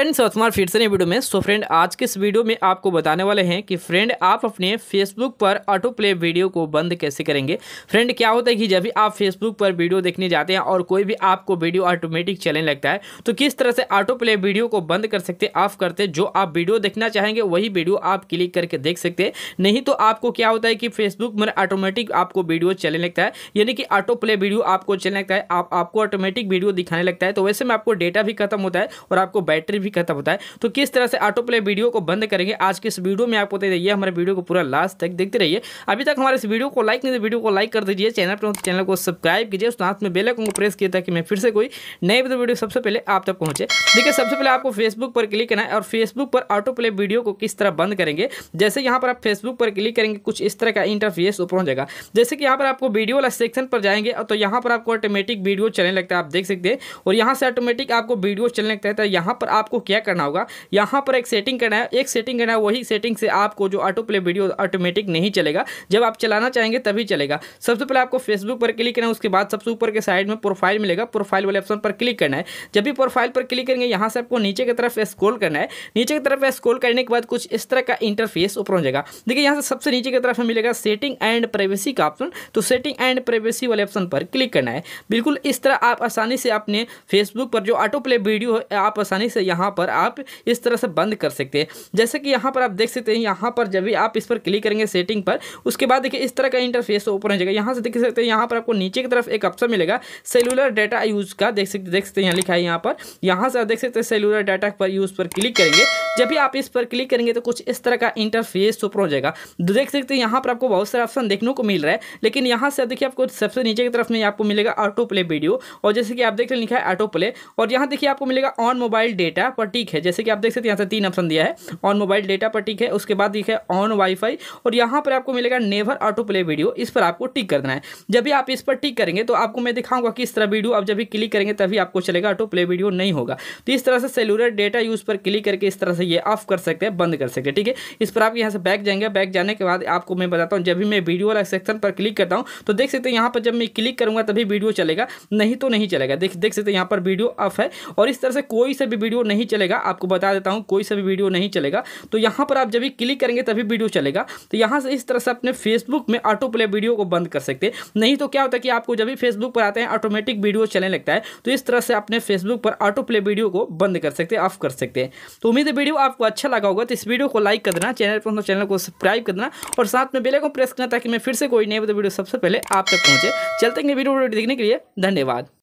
friend सतमार फिर से नई वीडियो में सो फ्रेंड आज के इस वीडियो में आपको बताने वाले हैं कि फ्रेंड आप अपने फेसबुक पर ऑटो प्ले वीडियो को बंद कैसे करेंगे फ्रेंड क्या होता है कि जब भी आप फेसबुक पर वीडियो देखने जाते हैं और कोई भी आपको वीडियो ऑटोमेटिक चलने लगता है तो किस तरह से ऑटो प्ले वीडियो को बंद कर सकते ऑफ करते जो आप वीडियो देखना चाहेंगे वही वीडियो आप क्लिक करके देख सकते नहीं तो आपको क्या होता है कि फेसबुक में ऑटोमेटिक आपको वीडियो चलने लगता है यानी कि ऑटो प्ले वीडियो आपको चलने लगता है आपको ऑटोमेटिक वीडियो दिखाने लगता है तो वैसे में आपको डेटा भी खत्म होता है और आपको बैटरी भी भी खत्म होता है तो किस तरह से ऑटो प्ले वीडियो को बंद करेंगे आज के इस वीडियो में आपको दे रही हमारे वीडियो को पूरा लास्ट तक देखते रहिए अभी तक हमारे इस वीडियो को लाइक नहीं तो वीडियो को लाइक कर दीजिए चैनल पर चैनल तो को सब्सक्राइब कीजिए उस हाथ में बेलकों को प्रेस किया ताकि मैं फिर से कोई नए वीडियो सबसे पहले आप तक पहुंचे देखिए सबसे पहले आपको फेसबुक पर क्लिक करना है और फेसबुक पर ऑटो प्ले वीडियो को किस तरह बंद करेंगे जैसे यहाँ पर आप फेसबुक पर क्लिक करेंगे कुछ इस तरह का इंटरफेस ऊपर हो जाएगा जैसे कि यहाँ पर आपको वीडियो वाला सेक्शन पर जाएंगे तो यहाँ पर आपको ऑटोमेटिक वीडियो चलने लगता है आप देख सकते हैं और यहाँ से ऑटोमेटिक आपको वीडियो चलने लगता है तो यहाँ पर आपको क्या करना होगा यहाँ पर एक सेटिंग करना है एक सेटिंग करना है वही सेटिंग से आपको जो ऑटो प्ले वीडियो ऑटोमेटिक नहीं चलेगा जब आप चलाना चाहेंगे तभी चलेगा सबसे पहले आपको फेसबुक पर क्लिक करना है उसके बाद सबसे ऊपर के साइड में प्रोफाइल मिलेगा प्रोफाइल वाले ऑप्शन पर क्लिक करना है जब भी प्रोफाइल पर क्लिक करेंगे यहाँ से आपको नीचे की तरफ स्क्रोल करना है नीचे की तरफ स्क्रोल करने के बाद कुछ इस तरह का इंटरफेस ऊपर हो जाएगा देखिए यहाँ से सबसे नीचे की तरफ मिलेगा सेटिंग एंड प्राइवेसी का ऑप्शन तो सेटिंग एंड प्राइवेसी वाले ऑप्शन पर क्लिक करना है बिल्कुल इस तरह आप आसानी से अपने फेसबुक पर जो ऑटो प्ले वीडियो है आप आसानी से यहाँ यहाँ पर आप इस तरह से बंद कर सकते हैं जैसे कि यहाँ पर आप देख सकते हैं यहाँ पर जब भी आप इस पर क्लिक करेंगे सेटिंग पर उसके बाद देखिए इस तरह का इंटरफेस ओपन हो जाएगा यहाँ से देख सकते हैं यहाँ पर आपको नीचे की तरफ एक ऑप्शन मिलेगा सेलुलर डाटा यूज़ का देख सकते देख सकते हैं लिखा है यहाँ पर यहाँ से आप देख सकते हैं सेलुलर डाटा पर यूज़ पर क्लिक करेंगे जब भी आप इस पर क्लिक करेंगे तो कुछ इस तरह का इंटरफेस ओपन हो जाएगा देख सकते हैं यहाँ पर आपको बहुत सारे ऑप्शन देखने को मिल रहा है लेकिन यहाँ से देखिए आपको सबसे नीचे की तरफ में आपको मिलेगा ऑटो प्ले वीडियो और जैसे कि आप देख रहे लिखा है ऑटो प्ले और यहाँ देखिए आपको मिलेगा ऑन मोबाइल डेटा डेटा पर टिक है जैसे कि आप देख सकते हैं यहाँ से तीन ऑप्शन दिया है ऑन मोबाइल डेटा पर टिक है उसके बाद दिखे ऑन वाईफाई और यहाँ पर आपको मिलेगा नेवर ऑटो प्ले वीडियो इस पर आपको टिक करना है जब भी आप इस पर टिक करेंगे तो आपको मैं दिखाऊंगा कि इस तरह वीडियो आप जब भी क्लिक करेंगे तभी आपको चलेगा ऑटो प्ले वीडियो नहीं होगा तो इस तरह से सेलुलर डेटा यूज़ पर क्लिक करके इस तरह से ये ऑफ कर सकते हैं बंद कर सकते ठीक है इस पर आप यहाँ से बैक जाएंगे बैक जाने के बाद आपको मैं बताता हूँ जब भी मैं वीडियो वाला सेक्शन पर क्लिक करता हूँ तो देख सकते हैं यहाँ पर जब मैं क्लिक करूंगा तभी वीडियो चलेगा नहीं तो नहीं चलेगा देख देख सकते हैं यहाँ पर वीडियो ऑफ है और इस तरह से कोई से भी वीडियो नहीं नहीं चलेगा आपको बता देता हूँ कोई सा भी वीडियो नहीं चलेगा तो यहाँ पर आप जब भी क्लिक करेंगे तभी वीडियो चलेगा तो यहाँ से इस तरह से अपने फेसबुक में ऑटो प्ले वीडियो को बंद कर सकते नहीं तो क्या होता है कि आपको जब भी फेसबुक पर आते हैं ऑटोमेटिक वीडियो चलने लगता है तो इस तरह से अपने फेसबुक पर ऑटो प्ले वीडियो को बंद कर सकते हैं ऑफ कर सकते हैं तो उम्मीद है वीडियो आपको अच्छा लगा होगा तो इस वीडियो को लाइक कर देना चैनल पर चैनल को सब्सक्राइब कर देना और साथ में बेले को प्रेस करना ताकि मैं फिर से कोई नई वीडियो सबसे पहले आप तक पहुँचे चलते हैं वीडियो देखने के लिए धन्यवाद